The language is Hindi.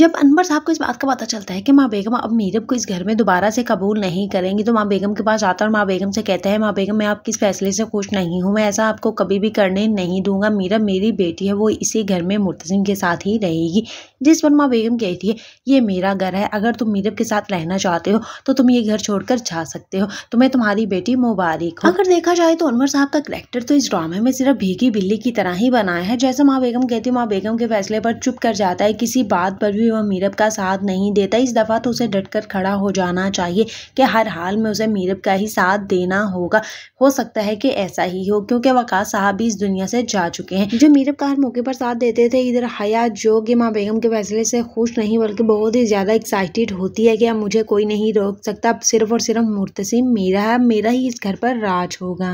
जब अनवर साहब को इस बात का पता चलता है कि माँ बेगम अब मीरब को इस घर में दोबारा से कबूल नहीं करेंगी तो माँ बेगम के पास आता है और माँ बेगम से कहता है माँ बेगम मैं आप इस फैसले से खुश नहीं हूँ मैं ऐसा आपको कभी भी करने नहीं दूंगा मीरब मेरी बेटी है वो इसी घर में मुर्तजिम के साथ ही रहेगी जिस पर माँ बेगम कहती है ये मेरा घर है अगर तुम मीरब के साथ रहना चाहते हो तो तुम ये घर छोड़कर जा सकते हो तो मैं तुम्हारी बेटी मुबारक हूँ अगर देखा जाए तो अनवर साहब का करेक्टर तो इस ड्रामे में सिर्फ भीगी बिल्ली की तरह ही बनाया है जैसे माँ बेगम कहती है माँ बेगम के फैसले पर चुप कर जाता है किसी बात पर भी भी वह मीरब का साथ नहीं देता इस दफ़ा तो उसे डटकर खड़ा हो जाना चाहिए कि हर हाल में उसे मीरब का ही साथ देना होगा हो सकता है कि ऐसा ही हो क्योंकि वकास साहब भी इस दुनिया से जा चुके हैं जो मीरब का हर मौके पर साथ देते थे इधर हयात जो कि माँ बेगम के फैसले से खुश नहीं बल्कि बहुत ही ज़्यादा एक्साइटेड होती है कि अब मुझे कोई नहीं रोक सकता सिर्फ और सिर्फ मुर्तसिम मेरा है मेरा ही इस घर पर राज होगा